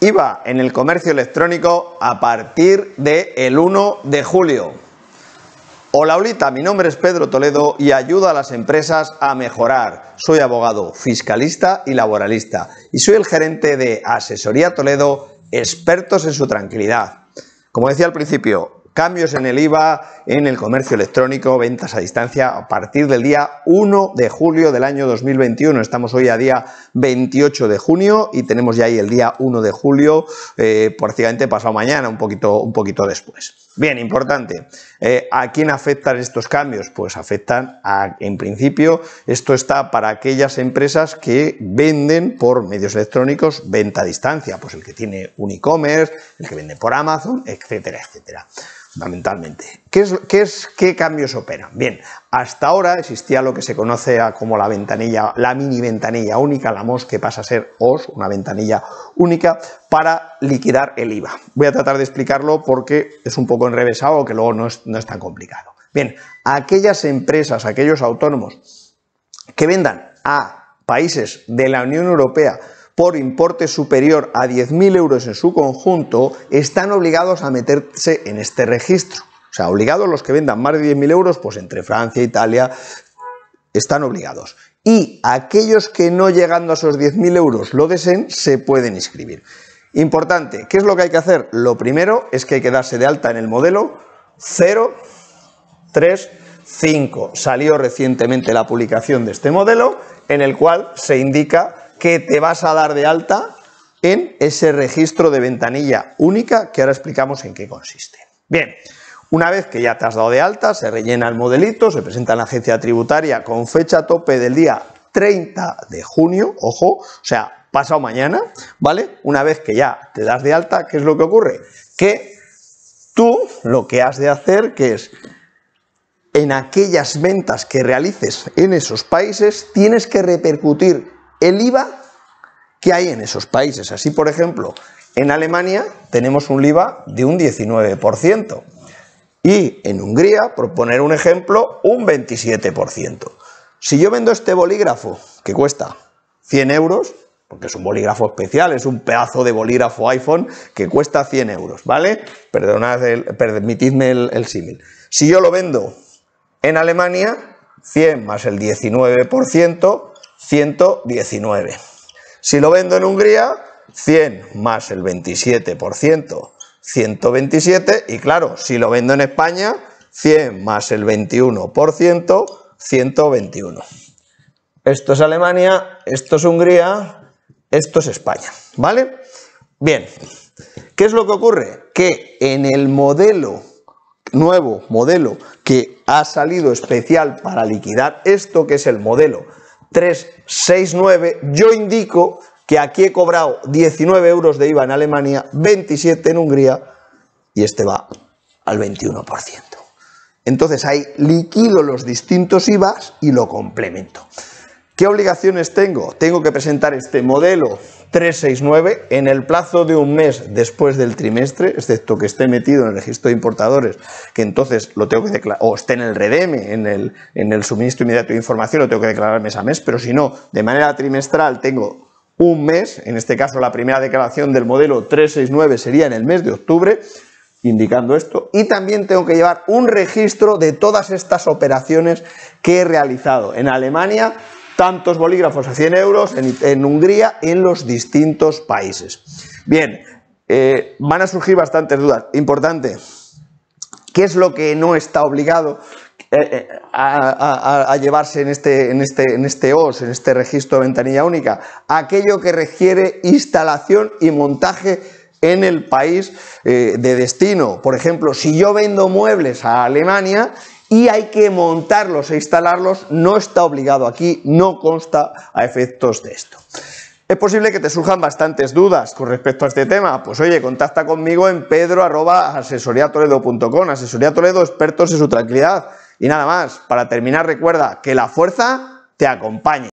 iba en el comercio electrónico a partir del el 1 de julio. Hola Olita, mi nombre es Pedro Toledo y ayudo a las empresas a mejorar. Soy abogado, fiscalista y laboralista y soy el gerente de Asesoría Toledo, expertos en su tranquilidad. Como decía al principio, cambios en el IVA en el comercio electrónico, ventas a distancia a partir del día 1 de julio del año 2021. Estamos hoy a día 28 de junio y tenemos ya ahí el día 1 de julio, eh, prácticamente pasado mañana, un poquito, un poquito después. Bien, importante. Eh, ¿A quién afectan estos cambios? Pues afectan a, en principio, esto está para aquellas empresas que venden por medios electrónicos venta a distancia, pues el que tiene un e-commerce, el que vende por Amazon, etcétera, etcétera fundamentalmente. ¿Qué, es, qué, cambios operan? Bien, hasta ahora existía lo que se conoce como la ventanilla, la mini ventanilla única, la MOS, que pasa a ser OS, una ventanilla única, para liquidar el IVA. Voy a tratar de explicarlo porque es un poco enrevesado, que luego no es, no es tan complicado. Bien, aquellas empresas, aquellos autónomos que vendan a países de la Unión Europea por importe superior a 10.000 euros en su conjunto, están obligados a meterse en este registro. O sea, obligados los que vendan más de 10.000 euros, pues entre Francia, e Italia, están obligados. Y aquellos que no llegando a esos 10.000 euros lo deseen, se pueden inscribir. Importante, ¿qué es lo que hay que hacer? Lo primero es que hay que darse de alta en el modelo 0, 5. Salió recientemente la publicación de este modelo en el cual se indica que te vas a dar de alta en ese registro de ventanilla única que ahora explicamos en qué consiste. Bien, una vez que ya te has dado de alta, se rellena el modelito, se presenta en la agencia tributaria con fecha tope del día 30 de junio, ojo, o sea, pasado mañana, ¿vale? Una vez que ya te das de alta, ¿qué es lo que ocurre? Que tú lo que has de hacer, que es en aquellas ventas que realices en esos países, tienes que repercutir el IVA que hay en esos países. Así, por ejemplo, en Alemania tenemos un IVA de un 19% y en Hungría, por poner un ejemplo, un 27%. Si yo vendo este bolígrafo que cuesta 100 euros, porque es un bolígrafo especial, es un pedazo de bolígrafo iPhone que cuesta 100 euros, ¿vale? Perdonad, permitidme el, el símil. Si yo lo vendo en Alemania, 100 más el 19%, 119. Si lo vendo en Hungría, 100 más el 27%, 127. Y claro, si lo vendo en España, 100 más el 21%, 121. Esto es Alemania, esto es Hungría, esto es España, ¿vale? Bien, ¿qué es lo que ocurre? Que en el modelo, nuevo modelo que ha salido especial para liquidar esto, que es el modelo 369, yo indico que aquí he cobrado 19 euros de IVA en Alemania, 27 en Hungría y este va al 21%. Entonces ahí liquido los distintos IVAs y lo complemento. ¿Qué obligaciones tengo? Tengo que presentar este modelo 369 en el plazo de un mes después del trimestre, excepto que esté metido en el registro de importadores, que entonces lo tengo que declarar, o esté en el RDM, en el, en el suministro inmediato de información, lo tengo que declarar mes a mes, pero si no, de manera trimestral tengo un mes, en este caso la primera declaración del modelo 369 sería en el mes de octubre, indicando esto, y también tengo que llevar un registro de todas estas operaciones que he realizado. En Alemania tantos bolígrafos a 100 euros en, en Hungría, en los distintos países. Bien, eh, van a surgir bastantes dudas. Importante, ¿qué es lo que no está obligado eh, eh, a, llevarse en este, en, este, en este OS, en este registro de ventanilla única? Aquello que requiere instalación y montaje en el país de destino. Por ejemplo, si yo vendo muebles a Alemania y hay que montarlos e instalarlos, no está obligado aquí, no consta a efectos de esto. Es posible que te surjan bastantes dudas con respecto a este tema. Pues oye, contacta conmigo en pedro.asesoriatoledo.com. Asesoría Toledo, expertos en su tranquilidad. Y nada más, para terminar, recuerda que la fuerza te acompañe.